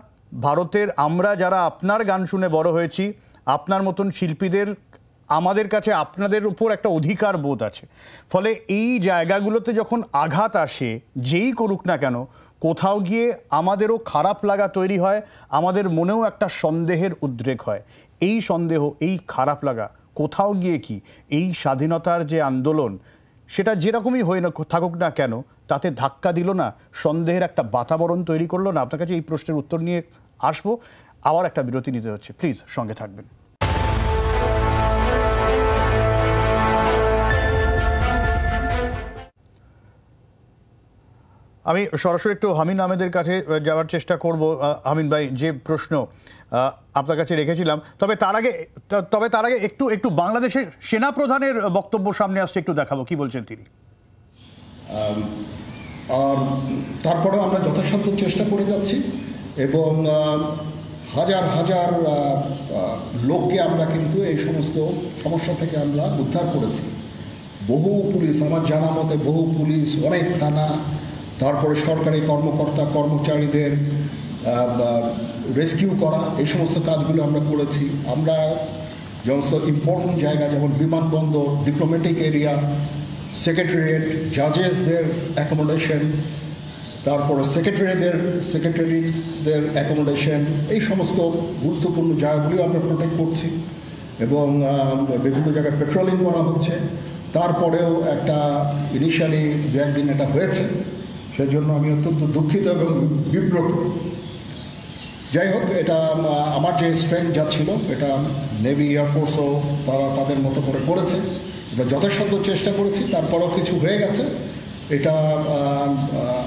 ভারতের আমরা যারা আপনার গান শুনে বড় হয়েছি আপনার মতন শিল্পীদের আমাদের কাছে আপনাদের উপর একটা অধিকার বোধ আছে ফলে এই জায়গাগুলোতে যখন আঘাত আসে যেই করুক না কেন কোথাও গিয়ে আমাদেরও খারাপ লাগা তৈরি হয় আমাদের মনেও একটা সন্দেহের উদ্রেক হয় এই সন্দেহ এই খারাপ লাগা কোথাও গিয়ে কি এই স্বাধীনতার যে আন্দোলন সেটা যেরকমই হয়ে না থাকুক না কেন তাতে ধাক্কা দিল না সন্দেহের একটা বাতাবরণ তৈরি করলো না আপনার কাছে এই প্রশ্নের উত্তর নিয়ে আসবো আবার একটা বিরতি নিতে হচ্ছে প্লিজ সঙ্গে থাকবেন আমি সরাসরি একটু হামিন আহমেদের কাছে যাওয়ার চেষ্টা করব হামিন ভাই যে প্রশ্ন আপনার কাছে রেখেছিলাম তবে তার আগে তবে তার আগে একটু একটু বাংলাদেশের সেনা প্রধানের বক্তব্য সামনে আসছে একটু দেখাবো কি বলছেন তিনি আর তারপরেও আমরা যথাসাধ্য চেষ্টা করে যাচ্ছি এবং হাজার হাজার লোককে আমরা কিন্তু এই সমস্ত সমস্যা থেকে আমরা উদ্ধার করেছি বহু পুলিশ আমার জানা মতে বহু পুলিশ অনেক থানা তারপরে সরকারি কর্মকর্তা কর্মচারীদের রেস্কিউ করা এই সমস্ত কাজগুলো আমরা করেছি আমরা যেমন ইম্পর্টেন্ট জায়গা যেমন বিমানবন্দর ডিপ্লোম্যাটিক এরিয়া সেক্রেটারিয়েট জাজেসদের অ্যাকোমোডেশন তারপরে সেক্রেটারিদের সেক্রেটারিদের অ্যাকোমোডেশন এই সমস্ত গুরুত্বপূর্ণ জায়গাগুলিও আমরা প্রোটেক্ট করছি এবং বিভিন্ন জায়গায় পেট্রোলিং করা হচ্ছে তারপরেও একটা ইনিশিয়ালি দু একদিন এটা হয়েছে সেজন্য আমি অত্যন্ত দুঃখিত এবং বিব্রত যাই হোক এটা আমার যে স্ট্রেংথ যা ছিল এটা নেভি এয়ারফোর্সও তারা তাদের মতো করে করেছে আমরা যথাসাধ্য চেষ্টা করেছি তারপরেও কিছু হয়ে গেছে এটা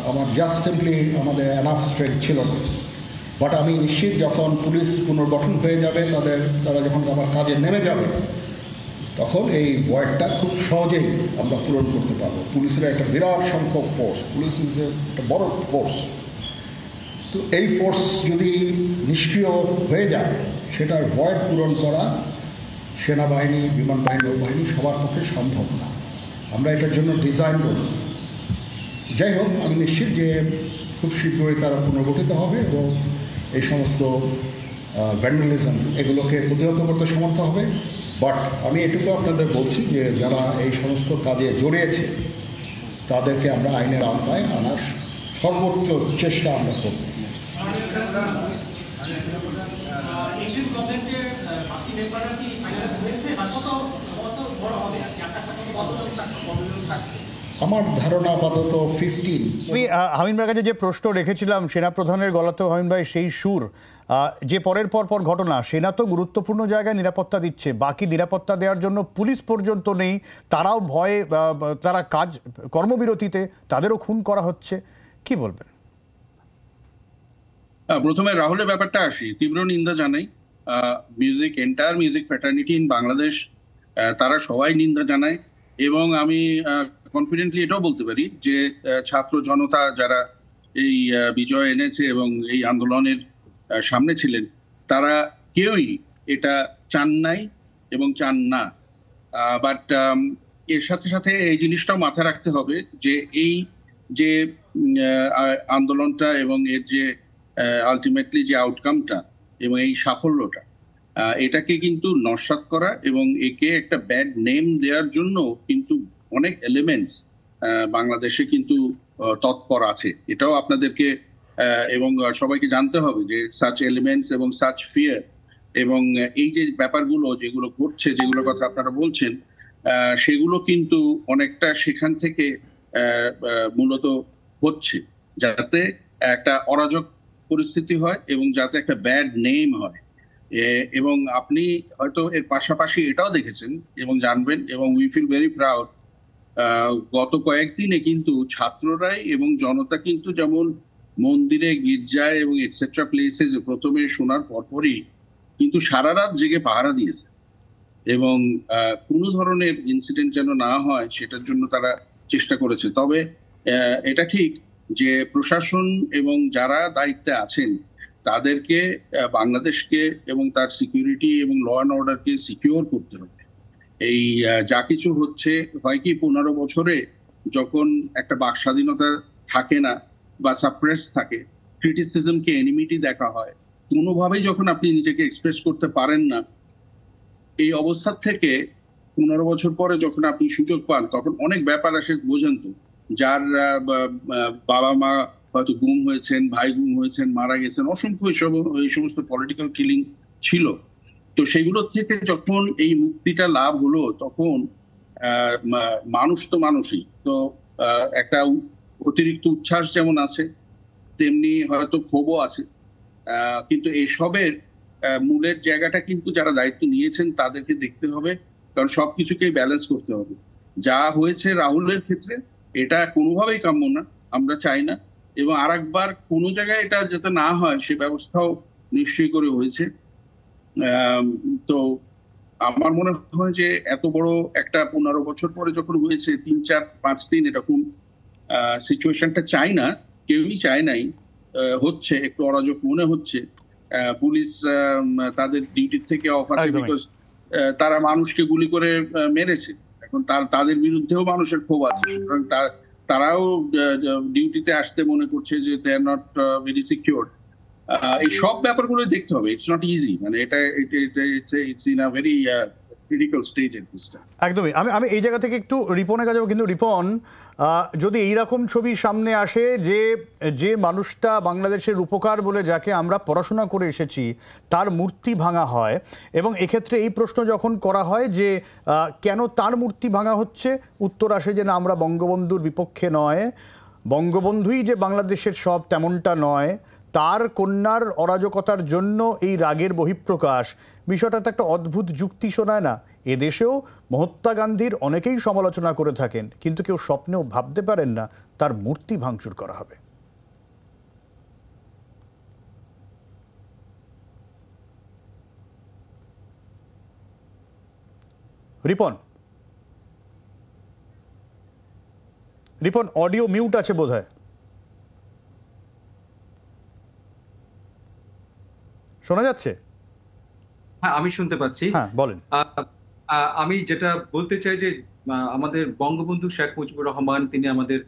আমার জাস্ট সিম্পলি আমাদের অ্যানাফ স্ট্রেংথ ছিল না বাট আমি নিশ্চিত যখন পুলিশ পুনর্গঠন হয়ে যাবে তাদের তারা যখন আমার কাজে নেমে যাবে তখন এই ওয়ার্ডটা খুব সহজেই আমরা পূরণ করতে পারবো পুলিশের একটা বিরাট সংখ্যক ফোর্স পুলিশ ইজ একটা বড় ফোর্স তো এই ফোর্স যদি নিষ্ক্রিয় হয়ে যায় সেটার ভয়েড পূরণ করা সেনাবাহিনী বিমান বাহিনী নৌবাহিনী সবার পক্ষে সম্ভব না আমরা এটার জন্য ডিজাইন করব যাই হোক আমি নিশ্চিত যে খুব শীঘ্রই তারা পুনর্গঠিত হবে এবং এই সমস্ত ভ্যান্ডালিজম এগুলোকে প্রতিহত করতে সমর্থ হবে বাট আমি এটুকু আপনাদের বলছি যে যারা এই সমস্ত কাজে জড়িয়েছে তাদেরকে আমরা আইনের আওতায় আনার সর্বোচ্চ চেষ্টা আমরা করব কি আমার ধারণা আপাতত ফিফটিন আমি হামিনবার কাছে যে প্রশ্ন রেখেছিলাম সেনাপ্রধানের গলাতেও হামিন ভাই সেই সুর যে পরের পর পর ঘটনা সেনা তো গুরুত্বপূর্ণ জায়গায় নিরাপত্তা দিচ্ছে বাকি নিরাপত্তা দেওয়ার জন্য পুলিশ পর্যন্ত নেই তারাও ভয়ে তারা কাজ কর্মবিরতিতে তাদেরও খুন করা হচ্ছে কি বলবেন প্রথমে রাহুলের ব্যাপারটা আসি তীব্র নিন্দা জানাই music entire music fraternity in Bangladesh তারা সবাই নিন্দা জানায় এবং আমি কনফিডেন্টলি এটাও বলতে পারি যে ছাত্র জনতা যারা এই বিজয় এনেছে এবং এই আন্দোলনের সামনে ছিলেন তারা কেউই এটা চান নাই এবং চান না বাট এর সাথে সাথে এই জিনিসটাও মাথায় রাখতে হবে যে এই যে আন্দোলনটা এবং এর যে আলটিমেটলি যে আউটকামটা এবং এই সাফল্যটা এটাকে কিন্তু নস্বাত করা এবং একে একটা ব্যাড নেম দেওয়ার জন্য কিন্তু অনেক এলিমেন্টস বাংলাদেশে কিন্তু তৎপর আছে এটাও আপনাদেরকে এবং সবাইকে জানতে হবে যে সাচ এলিমেন্টস এবং সাচ ফিয়ার এবং এই যে ব্যাপারগুলো যেগুলো ঘটছে যেগুলোর কথা আপনারা বলছেন সেগুলো কিন্তু অনেকটা সেখান থেকে মূলত হচ্ছে যাতে একটা অরাজক পরিস্থিতি হয় এবং যাতে একটা ব্যাড নেম হয় এবং আপনি হয়তো এর পাশাপাশি এটাও দেখেছেন এবং জানবেন এবং উই ফিল ভেরি প্রাউড গত কয়েকদিনে কিন্তু ছাত্ররাই এবং জনতা কিন্তু যেমন মন্দিরে গির্জায় এবং এটসেট্রা প্লেসেস প্রথমে শোনার পরপরই কিন্তু সারা রাত জেগে পাহারা দিয়েছে এবং কোনো ধরনের ইনসিডেন্ট যেন না হয় সেটার জন্য তারা চেষ্টা করেছে তবে এটা ঠিক যে প্রশাসন এবং যারা দায়িত্বে আছেন তাদেরকে বাংলাদেশকে এবং তার সিকিউরিটি এবং ল অ্যান্ড অর্ডারকে সিকিউর করতে হবে এই যা কিছু হচ্ছে হয় কি পনেরো বছরে যখন একটা বাক স্বাধীনতা থাকে না বা সাপ্রেস থাকে ক্রিটিসিজমকে এনিমিটি দেখা হয় কোনোভাবেই যখন আপনি নিজেকে এক্সপ্রেস করতে পারেন না এই অবস্থার থেকে পনেরো বছর পরে যখন আপনি সুযোগ পান তখন অনেক ব্যাপার আসে বোঝেন তো যার বাবা মা হয়তো গুম হয়েছেন ভাই গুম হয়েছেন মারা গেছেন অসংখ্য এই সমস্ত পলিটিক্যাল কিলিং ছিল তো সেগুলো থেকে যখন এই মুক্তিটা লাভ হলো তখন মানুষ তো মানুষই তো একটা অতিরিক্ত উচ্ছ্বাস যেমন আছে তেমনি হয়তো ক্ষোভও আছে কিন্তু এইসবের মূলের জায়গাটা কিন্তু যারা দায়িত্ব নিয়েছেন তাদেরকে দেখতে হবে কারণ সব কিছুকেই ব্যালেন্স করতে হবে যা হয়েছে রাহুলের ক্ষেত্রে এটা কোনোভাবেই কাম্য না আমরা চাই না এবং আর একবার কোনো জায়গায় এটা যাতে না হয় সে ব্যবস্থাও নিশ্চয়ই করে হয়েছে তো আমার মনে হয় যে এত বড় একটা পনেরো বছর পরে যখন হয়েছে তিন চার পাঁচ দিন এরকম সিচুয়েশনটা চাই না কেউই চায় নাই হচ্ছে একটু অরাজক মনে হচ্ছে পুলিশ তাদের ডিউটির থেকে অফ আছে বিকজ তারা মানুষকে গুলি করে মেরেছে এখন তার তাদের বিরুদ্ধেও মানুষের ক্ষোভ আছে সুতরাং তারাও ডিউটিতে আসতে মনে করছে যে they are not very secure এই সব ব্যাপারগুলো দেখতে হবে ইটস নট ইজি মানে এটা it's in a very critical stage at this time একদমই আমি আমি এই জায়গা থেকে একটু রিপনের কাছে কিন্তু রিপন যদি এইরকম ছবি সামনে আসে যে যে মানুষটা বাংলাদেশের উপকার বলে যাকে আমরা পড়াশোনা করে এসেছি তার মূর্তি ভাঙা হয় এবং এক্ষেত্রে এই প্রশ্ন যখন করা হয় যে কেন তার মূর্তি ভাঙা হচ্ছে উত্তর আসে যে না আমরা বঙ্গবন্ধুর বিপক্ষে নয় বঙ্গবন্ধুই যে বাংলাদেশের সব তেমনটা নয় তার কন্যার অরাজকতার জন্য এই রাগের বহিঃপ্রকাশ বিষয়টা তো একটা অদ্ভুত যুক্তি শোনায় না এদেশেও মহাত্মা গান্ধীর অনেকেই সমালোচনা করে থাকেন কিন্তু কেউ স্বপ্নেও ভাবতে পারেন না তার মূর্তি ভাঙচুর করা হবে রিপন রিপন অডিও মিউট আছে বোধহয় শোনা যাচ্ছে হ্যাঁ আমি শুনতে পাচ্ছি হ্যাঁ বলেন আমি যেটা বলতে চাই যে আমাদের বঙ্গবন্ধু শেখ মুজিবুর রহমান তিনি আমাদের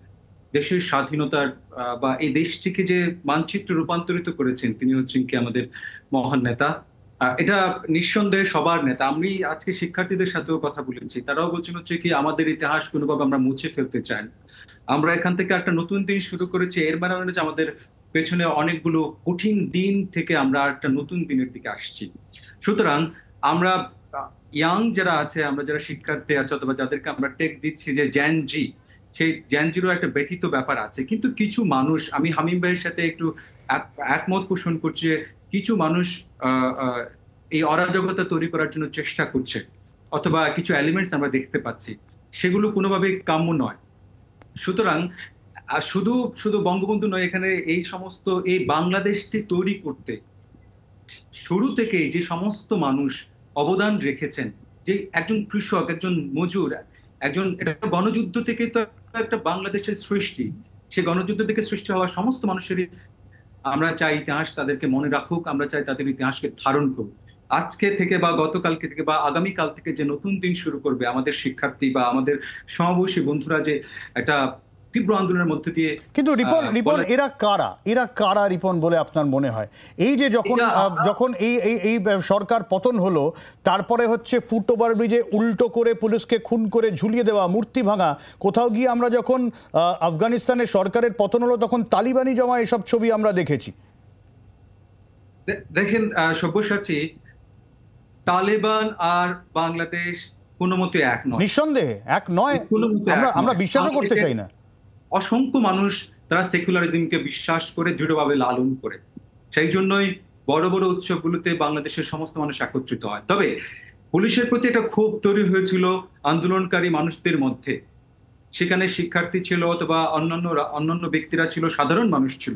দেশের স্বাধীনতার বা এই দেশটিকে যে মানচিত্র রূপান্তরিত করেছেন তিনি হচ্ছেন কি আমাদের মহান নেতা এটা নিঃসন্দেহে সবার নেতা আমি আজকে শিক্ষার্থীদের সাথেও কথা বলেছি তারাও বলছেন হচ্ছে কি আমাদের ইতিহাস কোনোভাবে আমরা মুছে ফেলতে চাই আমরা এখান থেকে একটা নতুন দিন শুরু করেছি এর মানে হচ্ছে আমাদের পেছনে অনেকগুলো কঠিন দিন থেকে আমরা একটা নতুন দিনের দিকে আসছি সুতরাং আমরা ইয়াং যারা আছে আমরা যারা শিক্ষার্থী আছে অথবা যাদেরকে আমরা টেক দিচ্ছি যে জ্যান জি সেই জ্যানজিরও একটা ব্যতীত ব্যাপার আছে কিন্তু কিছু মানুষ আমি হামিম ভাইয়ের সাথে একটু একমত পোষণ করছি কিছু মানুষ এই অরাজকতা তৈরি করার জন্য চেষ্টা করছে অথবা কিছু এলিমেন্টস আমরা দেখতে পাচ্ছি সেগুলো কোনোভাবেই কাম্য নয় সুতরাং আর শুধু শুধু বঙ্গবন্ধু নয় এখানে এই সমস্ত এই বাংলাদেশটি তৈরি করতে শুরু থেকে যে সমস্ত মানুষ অবদান রেখেছেন যে একজন কৃষক একজন মজুর একজন এটা গণযুদ্ধ থেকে তো একটা বাংলাদেশের সৃষ্টি সে গণযুদ্ধ থেকে সৃষ্টি হওয়া সমস্ত মানুষেরই আমরা চাই ইতিহাস তাদেরকে মনে রাখুক আমরা চাই তাদের ইতিহাসকে ধারণ করুক আজকে থেকে বা গতকালকে থেকে বা আগামীকাল থেকে যে নতুন দিন শুরু করবে আমাদের শিক্ষার্থী বা আমাদের সমাবয়সী বন্ধুরা যে একটা তীব্র আন্দোলনের মধ্যে দিয়ে কিন্তু রিপন রিপন এরা কারা এরা কারা রিপন বলে আপনার মনে হয় এই যে যখন যখন এই এই সরকার পতন হলো তারপরে হচ্ছে ফুট ওভার ব্রিজে উল্টো করে পুলিশকে খুন করে ঝুলিয়ে দেওয়া মূর্তি ভাঙা কোথাও গিয়ে আমরা যখন আফগানিস্তানের সরকারের পতন হলো তখন তালিবানি জমা এসব ছবি আমরা দেখেছি দেখেন সব্যসাচী তালিবান আর বাংলাদেশ কোনো মতে এক নয় নিঃসন্দেহে এক নয় আমরা বিশ্বাসও করতে চাই না অসংখ্য মানুষ তারা সেকুলারিজমকে বিশ্বাস করে দৃঢ়ভাবে লালন করে সেই জন্যই বড় বড় উৎসবগুলোতে বাংলাদেশের সমস্ত মানুষ একত্রিত হয় তবে পুলিশের প্রতি একটা ক্ষোভ তৈরি হয়েছিল আন্দোলনকারী মানুষদের মধ্যে সেখানে শিক্ষার্থী ছিল অথবা অন্যান্য অন্যান্য ব্যক্তিরা ছিল সাধারণ মানুষ ছিল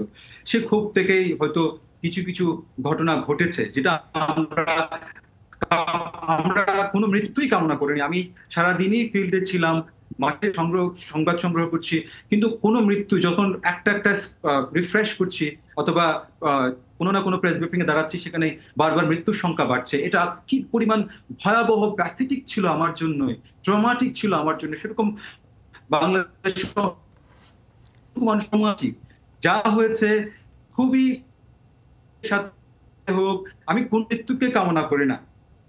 সে ক্ষোভ থেকেই হয়তো কিছু কিছু ঘটনা ঘটেছে যেটা আমরা আমরা কোনো মৃত্যুই কামনা করিনি আমি সারাদিনই ফিল্ডে ছিলাম মাঠে সংগ্রহ সংবাদ সংগ্রহ করছি কিন্তু কোনো মৃত্যু যখন একটা একটা রিফ্রেশ করছি অথবা কোনো না কোনো প্রেস ব্রিফিংয়ে দাঁড়াচ্ছি সেখানে বারবার মৃত্যুর সংখ্যা বাড়ছে এটা কি পরিমাণ ভয়াবহ প্যাথেটিক ছিল আমার জন্য ট্রমাটিক ছিল আমার জন্য সেরকম বাংলাদেশ যা হয়েছে খুবই সাথে হোক আমি কোন মৃত্যুকে কামনা করি না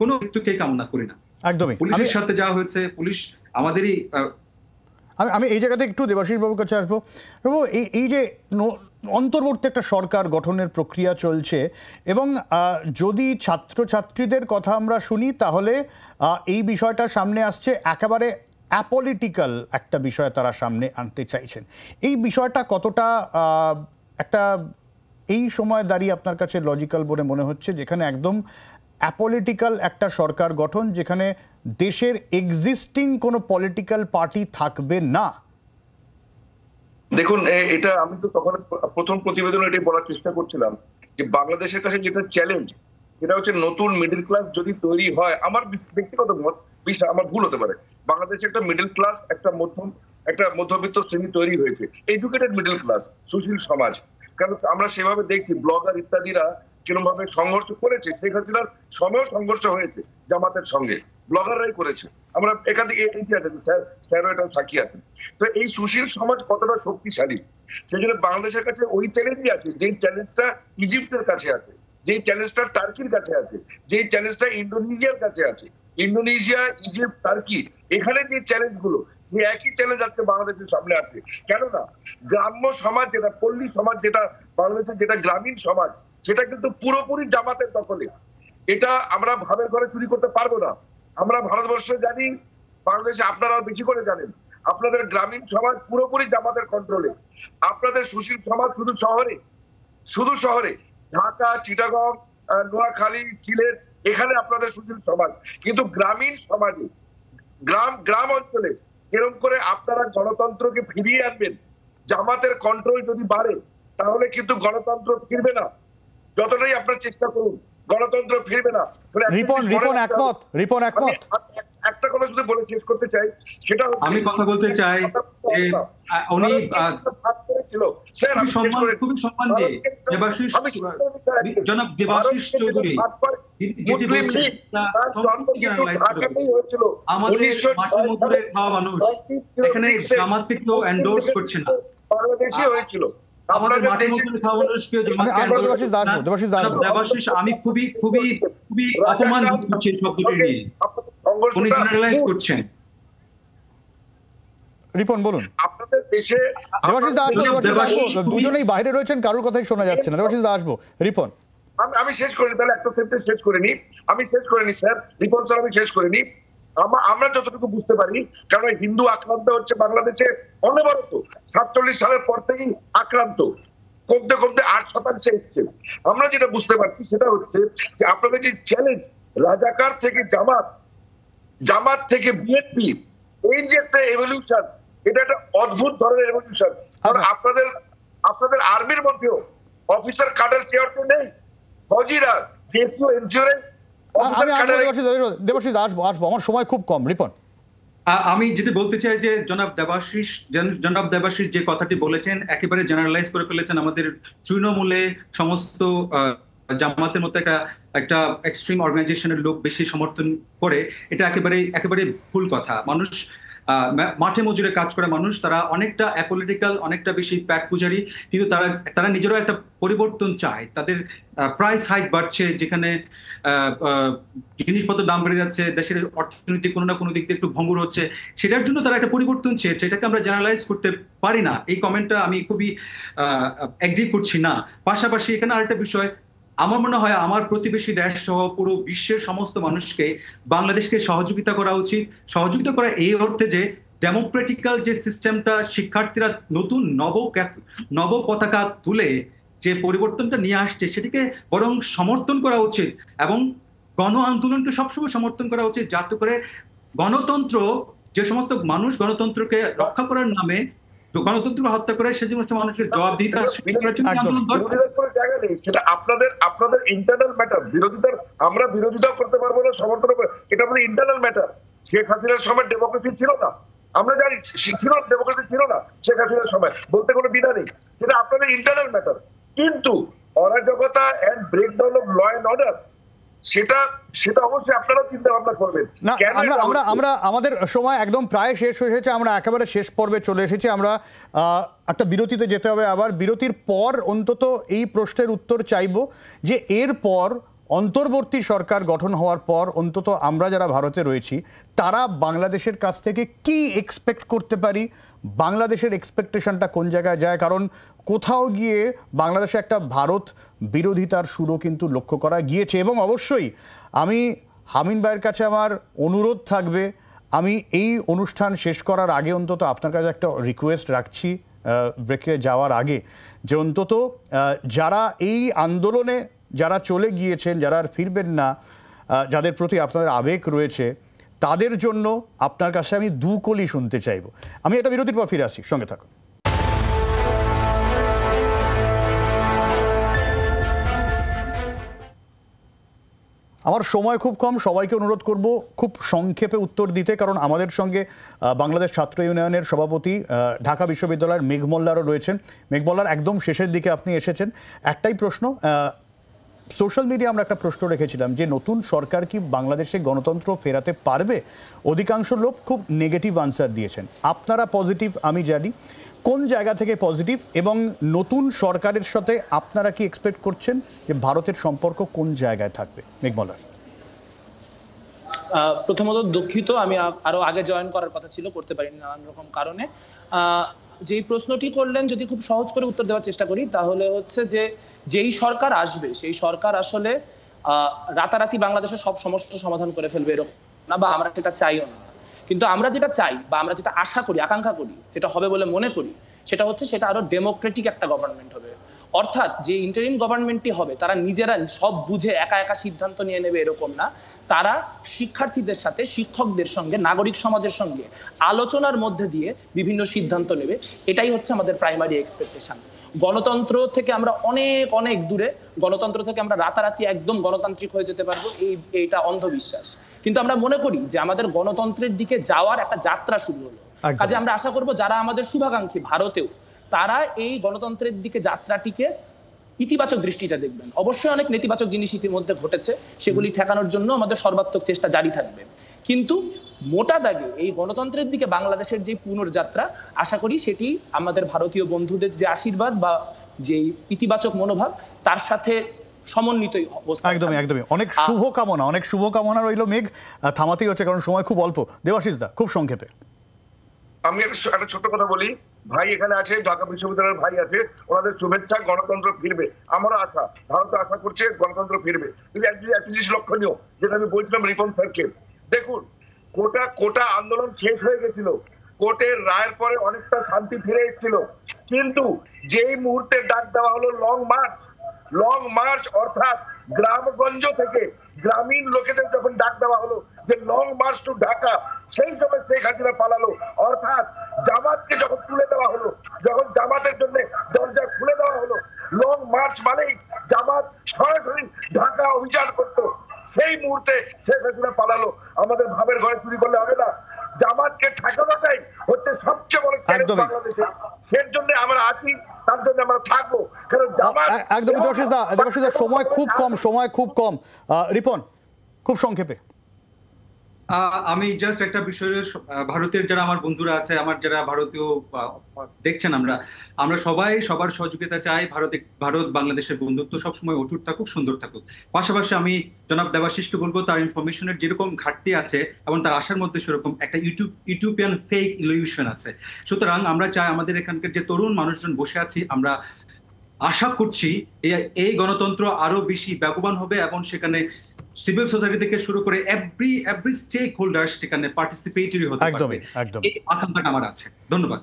কোনো মৃত্যুকে কামনা করি না একদমই পুলিশের সাথে যা হয়েছে পুলিশ আমাদেরই আমি আমি এই জায়গাতে একটু দেবাশিস বাবুর কাছে আসবো বাবু এই এই যে অন্তর্বর্তী একটা সরকার গঠনের প্রক্রিয়া চলছে এবং যদি ছাত্রছাত্রীদের কথা আমরা শুনি তাহলে এই বিষয়টা সামনে আসছে একেবারে অ্যাপলিটিক্যাল একটা বিষয় তারা সামনে আনতে চাইছেন এই বিষয়টা কতটা একটা এই সময় দাঁড়িয়ে আপনার কাছে লজিক্যাল বলে মনে হচ্ছে যেখানে একদম অ্যাপলিটিক্যাল একটা সরকার গঠন যেখানে দেশের এক্সিস্টিং কোনো পলিটিক্যাল পার্টি থাকবে না দেখুন এটা আমি তো তখন প্রথম প্রতিবেদন এটাই বলার চেষ্টা করছিলাম যে বাংলাদেশের কাছে যেটা চ্যালেঞ্জ সেটা হচ্ছে নতুন মিডিল ক্লাস যদি তৈরি হয় আমার ব্যক্তিগত মত বিষয় আমার ভুল হতে পারে বাংলাদেশে একটা মিডিল ক্লাস একটা মধ্যম একটা মধ্যবিত্ত শ্রেণী তৈরি হয়েছে এডুকেটেড মিডিল ক্লাস সুশীল সমাজ কারণ আমরা সেভাবে দেখি ব্লগার ইত্যাদিরা কিরমভাবে সংঘর্ষ করেছে শেখ হাসিনার সময় সংঘর্ষ হয়েছে জামাতের সঙ্গে ব্লগাররাই করেছে আমরা একাধিক স্যারও এটা সাক্ষী আছেন তো এই সুশীল সমাজ কতটা শক্তিশালী সেই জন্য বাংলাদেশের কাছে ওই চ্যালেঞ্জই আছে যে চ্যালেঞ্জটা ইজিপ্টের কাছে আছে যে চ্যালেঞ্জটা টার্কির কাছে আছে যে চ্যালেঞ্জটা ইন্দোনেশিয়ার কাছে আছে ইন্দোনেশিয়া ইজিপ্ট টার্কি এখানে যে চ্যালেঞ্জগুলো এই একই চ্যালেঞ্জ আজকে বাংলাদেশের সামনে আছে কেননা গ্রাম্য সমাজ যেটা পল্লী সমাজ যেটা বাংলাদেশের যেটা গ্রামীণ সমাজ সেটা কিন্তু পুরোপুরি জামাতের দখলে এটা আমরা ভাবের ঘরে চুরি করতে পারবো না আমরা ভারতবর্ষ জানি বাংলাদেশে আপনারা বেশি করে জানেন আপনাদের গ্রামীণ সমাজ পুরোপুরি জামাতের কন্ট্রোলে আপনাদের সুশীল সমাজ শুধু শহরে শুধু শহরে ঢাকা চিটাগং নোয়াখালী সিলেট এখানে আপনাদের সুশীল সমাজ কিন্তু গ্রামীণ সমাজে গ্রাম গ্রাম অঞ্চলে এরকম করে আপনারা গণতন্ত্রকে ফিরিয়ে আনবেন জামাতের কন্ট্রোল যদি বাড়ে তাহলে কিন্তু গণতন্ত্র ফিরবে না যতটাই আপনার চেষ্টা করুন গণতন্ত্র ফিরবে না মানে রিপন রিপন একমত রিপন একমত একটা কথা শুধু বলে শেষ করতে চাই সেটা আমি কথা বলতে চাই যে উনি আমাদের মাটি মধুরের খাওয়া মানুষ এখানে জামাত করছে না বাংলাদেশে হয়েছিল আমি খুবই খুবই খুবই অপমান করছি করছেন রিপন বলুন দুজনেই বাইরে রয়েছেন কারোর কথাই শোনা যাচ্ছে না দেবাশিস আসবো রিপন আমি শেষ করিনি তাহলে একটা সেন্টেন্স শেষ করিনি আমি শেষ করিনি স্যার রিপন স্যার আমি শেষ করিনি আমরা যতটুকু বুঝতে পারি কারণ হিন্দু আক্রান্ত হচ্ছে বাংলাদেশে অনবরত সাতচল্লিশ সালের পর থেকেই আক্রান্ত কমতে কমতে আট শতাংশে এসছে আমরা যেটা বুঝতে পারছি সেটা হচ্ছে যে আপনাদের যে চ্যালেঞ্জ রাজাকার থেকে জামাত জামাত থেকে বিএনপি এই যে একটা এভলিউশন এটা একটা অদ্ভুত ধরনের এভলিউশন কারণ আচ্ছা। আপনাদের আপনাদের আর্মির মধ্যেও অফিসার কাডার শেয়ার তো নেই ফৌজিরা জেসিও এনসিওরেন্স আমি দেবাশিষ আসবো আসবো আমার সময় খুব কম রিপন আমি যেটি বলতে চাই যে জনাব দেবাশিস জনাব দেবাশিস যে কথাটি বলেছেন একেবারে জেনারেলাইজ করে ফেলেছেন আমাদের তৃণমূলে সমস্ত জামাতের মতো একটা একটা এক্সট্রিম অর্গানাইজেশনের লোক বেশি সমর্থন করে এটা একেবারে একেবারে ভুল কথা মানুষ মাঠে মজুরে কাজ করে মানুষ তারা অনেকটা অ্যাপোলিটিক্যাল অনেকটা বেশি প্যাক পুজারি কিন্তু তারা তারা নিজেরাও একটা পরিবর্তন চায় তাদের প্রাইস হাইক বাড়ছে যেখানে জিনিসপত্র দাম বেড়ে যাচ্ছে দেশের অর্থনীতি কোনো না কোনো দিক দিয়ে একটু ভঙ্গুর হচ্ছে সেটার জন্য তারা একটা পরিবর্তন চেয়েছে এটাকে আমরা জেনারেলাইজ করতে পারি না এই কমেন্টটা আমি খুবই অ্যাগ্রি করছি না পাশাপাশি এখানে আরেকটা বিষয় আমার মনে হয় আমার প্রতিবেশী দেশ সহ পুরো বিশ্বের সমস্ত মানুষকে বাংলাদেশকে সহযোগিতা করা উচিত সহযোগিতা করা এই অর্থে যে ডেমোক্রেটিক্যাল যে সিস্টেমটা শিক্ষার্থীরা নতুন নব নব পতাকা তুলে যে পরিবর্তনটা নিয়ে আসছে সেটিকে বরং সমর্থন করা উচিত এবং গণ আন্দোলনকে সবসময় সমর্থন করা উচিত যাতে করে গণতন্ত্র যে সমস্ত মানুষ গণতন্ত্রকে রক্ষা করার নামে গণতন্ত্র হত্যা করে সে সমস্ত মানুষকে জবাবদিহিতা করার জন্য আন্দোলন দরকার জায়গা নেই সেটা আপনাদের আপনাদের ইন্টারনাল ম্যাটার বিরোধিতার আমরা বিরোধিতা করতে পারবো না সমর্থন করবো এটা আমাদের ইন্টারনাল ম্যাটার শেখ হাসিনার সময় ডেমোক্রেসি ছিল না আমরা জানি ছিল ডেমোক্রেসি ছিল না শেখ হাসিনার সময় বলতে কোনো বিধা নেই সেটা আপনাদের ইন্টারনাল ম্যাটার কিন্তু অরাজকতা and breakdown of law and order সেটা সেটা অবশ্যই আপনারা না আমরা আমরা আমাদের সময় একদম প্রায় শেষ আমরা একেবারে শেষ পর্বে চলে এসেছি আমরা একটা বিরতিতে যেতে হবে আবার বিরতির পর অন্তত এই প্রশ্নের উত্তর চাইব যে এরপর অন্তর্বর্তী সরকার গঠন হওয়ার পর অন্তত আমরা যারা ভারতে রয়েছি তারা বাংলাদেশের কাছ থেকে কি এক্সপেক্ট করতে পারি বাংলাদেশের এক্সপেকটেশনটা কোন জায়গায় যায় কারণ কোথাও গিয়ে বাংলাদেশে একটা ভারত বিরোধিতার সুরও কিন্তু লক্ষ্য করা গিয়েছে এবং অবশ্যই আমি হামিন ভাইয়ের কাছে আমার অনুরোধ থাকবে আমি এই অনুষ্ঠান শেষ করার আগে অন্তত আপনার কাছে একটা রিকোয়েস্ট রাখছি ব্রেকে যাওয়ার আগে যে অন্তত যারা এই আন্দোলনে যারা চলে গিয়েছেন যারা আর ফিরবেন না যাদের প্রতি আপনাদের আবেগ রয়েছে তাদের জন্য আপনার কাছে আমি দু কলি শুনতে চাইব আমি এটা বিরতির পর ফিরে আসি সঙ্গে থাকুন আমার সময় খুব কম সবাইকে অনুরোধ করব খুব সংক্ষেপে উত্তর দিতে কারণ আমাদের সঙ্গে বাংলাদেশ ছাত্র ইউনিয়নের সভাপতি ঢাকা বিশ্ববিদ্যালয়ের মেঘমল্লারও রয়েছেন মেঘমল্লার একদম শেষের দিকে আপনি এসেছেন একটাই প্রশ্ন সোশ্যাল মিডিয়া আমরা একটা প্রশ্ন রেখেছিলাম যে নতুন সরকার কি বাংলাদেশে গণতন্ত্র ফেরাতে পারবে অধিকাংশ লোক খুব নেগেটিভ আনসার দিয়েছেন আপনারা পজিটিভ আমি জানি কোন জায়গা থেকে পজিটিভ এবং নতুন সরকারের সাথে আপনারা কি এক্সপেক্ট করছেন যে ভারতের সম্পর্ক কোন জায়গায় থাকবে মেঘমলার প্রথমত দুঃখিত আমি আরো আগে জয়েন করার কথা ছিল করতে পারিনি নানান রকম কারণে যেই প্রশ্নটি করলেন যদি খুব সহজ করে উত্তর দেওয়ার চেষ্টা করি তাহলে হচ্ছে যে যেই সরকার আসবে সেই সরকার আসলে রাতারাতি বাংলাদেশের সব সমস্যা সমাধান করে ফেলবে এরকম না বা আমরা সেটা চাইও না কিন্তু আমরা যেটা চাই বা আমরা যেটা আশা করি আকাঙ্ক্ষা করি সেটা হবে বলে মনে করি সেটা হচ্ছে সেটা আরো ডেমোক্রেটিক একটা গভর্নমেন্ট হবে অর্থাৎ যে ইন্টারিম গভর্নমেন্টটি হবে তারা নিজেরা সব বুঝে একা একা সিদ্ধান্ত নিয়ে নেবে এরকম না তারা শিক্ষার্থীদের সাথে শিক্ষকদের সঙ্গে নাগরিক সমাজের সঙ্গে আলোচনার মধ্যে দিয়ে বিভিন্ন সিদ্ধান্ত নেবে এটাই হচ্ছে আমাদের প্রাইমারি এক্সপেকটেশন গণতন্ত্র থেকে আমরা অনেক অনেক দূরে গণতন্ত্র থেকে আমরা রাতারাতি একদম গণতান্ত্রিক হয়ে যেতে পারবো এই এটা অন্ধবিশ্বাস কিন্তু আমরা মনে করি যে আমাদের গণতন্ত্রের দিকে যাওয়ার একটা যাত্রা শুরু হলো কাজে আমরা আশা করব যারা আমাদের শুভাকাঙ্ক্ষী ভারতেও তারা এই গণতন্ত্রের দিকে যাত্রাটিকে ইতিবাচক দৃষ্টিটা দেখবেন অবশ্যই অনেক নেতিবাচক জিনিস ইতিমধ্যে ঘটেছে সেগুলি ঠেকানোর জন্য আমাদের সর্বাত্মক চেষ্টা জারি থাকবে কিন্তু মোটা দাগে এই গণতন্ত্রের দিকে বাংলাদেশের যে পুনর্যাত্রা আশা করি সেটি আমাদের ভারতীয় বন্ধুদের যে আশীর্বাদ বা যে ইতিবাচক মনোভাব তার সাথে সমন্বিতই অবস্থা একদমই একদমই অনেক শুভকামনা অনেক শুভকামনা রইল মেঘ থামাতেই হচ্ছে কারণ সময় খুব অল্প দেবাশিস দা খুব সংক্ষেপে আমি একটা ছোট কথা বলি ভাই এখানে আছে ঢাকা বিশ্ববিদ্যালয়ের ভাই আছে ওনাদের শুভেচ্ছা গণতন্ত্র ফিরবে আমারও আশা ভারত আশা করছে গণতন্ত্র ফিরবে কিন্তু একটা জিনিস লক্ষণীয় যেটা আমি বলছিলাম রিপন স্যারকে দেখুন কোটা কোটা আন্দোলন শেষ হয়ে গেছিল কোর্টের রায়ের পরে অনেকটা শান্তি ফিরে এসেছিল কিন্তু যেই মুহূর্তে ডাক দেওয়া হলো লং মার্চ লং মার্চ অর্থাৎ গ্রামগঞ্জ থেকে গ্রামীণ লোকেদের যখন ডাক দেওয়া হলো যে লং মার্চ টু ঢাকা সেই সময় শেখ হাসিনা পালালো অর্থাৎ জামাতকে যখন তুলে দেওয়া হলো যখন জামাতের জন্য দরজা খুলে দেওয়া হলো লং মার্চ মানেই জামাত সরাসরি ঢাকা অভিযান করতো সেই মুহূর্তে শেখ হাসিনা পালালো আমাদের ভাবের ঘরে চুরি করলে হবে না জামাতকে ঠেকানোটাই হচ্ছে সবচেয়ে বড় বাংলাদেশে সের জন্য আমরা আছি তার জন্য আমরা থাকবো সময় খুব কম সময় খুব কম রিপন খুব সংক্ষেপে আমি জাস্ট একটা বিষয়ে ভারতের যারা আমার বন্ধুরা আছে আমার যারা ভারতীয় দেখছেন আমরা আমরা সবাই সবার সহযোগিতা চাই ভারত ভারত বাংলাদেশের বন্ধুত্ব সবসময় অটুট থাকুক সুন্দর থাকুক পাশাপাশি আমি জনাব দেবাশিসকে বলবো তার ইনফরমেশনের যেরকম ঘাটতি আছে এবং তার আসার মধ্যে সেরকম একটা ইউটিউব ইউটিউবিয়ান ফেক ইলিউশন আছে সুতরাং আমরা চাই আমাদের এখানকার যে তরুণ মানুষজন বসে আছি আমরা আশা করছি এই গণতন্ত্র আরো বেশি ব্যাপবান হবে এবং সেখানে সিভিল সোসাইটি থেকে শুরু করে এভরি এভরি স্টেক হোল্ডার সেখানে পার্টিসিপেটরি হতে একদমই একদম এই আকাঙ্ক্ষাটা আমার আছে ধন্যবাদ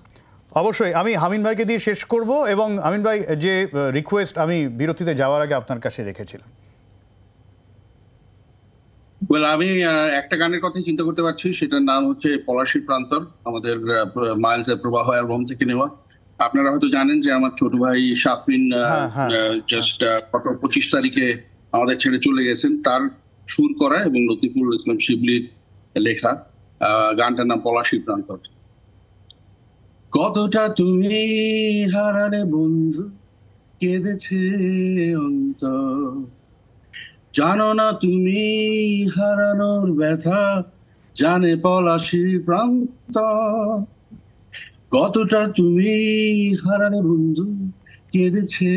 অবশ্যই আমি হামিন ভাইকে দিয়ে শেষ করব এবং হামিন ভাই যে রিকোয়েস্ট আমি বিরতিতে যাওয়ার আগে আপনার কাছে রেখেছিলাম ওয়েল আমি একটা গানের কথাই চিন্তা করতে পারছি সেটার নাম হচ্ছে পলাশি প্রান্তর আমাদের মাইলস এর প্রবাহ অ্যালবাম থেকে নেওয়া আপনারা হয়তো জানেন যে আমার ছোট ভাই শাফিন জাস্ট হ্যাঁ, হ্যাঁ। কত পঁচিশ তারিখে আমাদের ছেড়ে চলে গেছেন তার সুর করা এবং লতিফুল ইসলাম শিবলির লেখা গানটার নাম পলাশী প্রান্তর কতটা তুমি হারালে বন্ধু কেঁদেছে অন্ত জানো না তুমি হারানোর ব্যথা জানে পলাশি প্রান্ত কতটা তুমি হারালে বন্ধু কেঁদেছে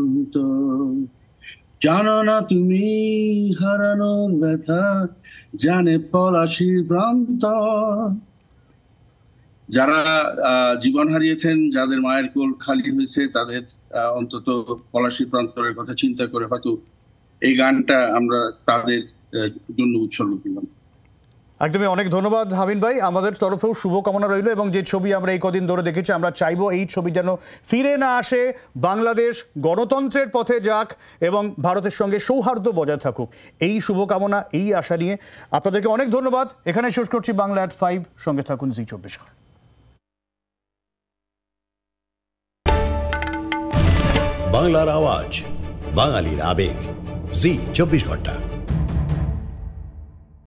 অন্তর জানো না তুমি হারানোর ব্যথা জানে পলাশির প্রান্ত যারা জীবন হারিয়েছেন যাদের মায়ের কোল খালি হয়েছে তাদের অন্তত পলাশি প্রান্তরের কথা চিন্তা করে হয়তো এই গানটা আমরা তাদের জন্য উৎসর্গ করলাম একদমই অনেক ধন্যবাদ হামিন ভাই আমাদের তরফেও শুভকামনা রইল এবং যে ছবি আমরা এই কদিন ধরে দেখেছি আমরা চাইবো এই ছবি যেন ফিরে না আসে বাংলাদেশ গণতন্ত্রের পথে যাক এবং ভারতের সঙ্গে সৌহার্দ্য বজায় থাকুক এই শুভকামনা এই আশা নিয়ে আপনাদেরকে অনেক ধন্যবাদ এখানে শেষ করছি বাংলা অ্যাট ফাইভ সঙ্গে থাকুন জি চব্বিশ ঘন্টা বাংলার আওয়াজ বাঙালির আবেগ জি চব্বিশ ঘন্টা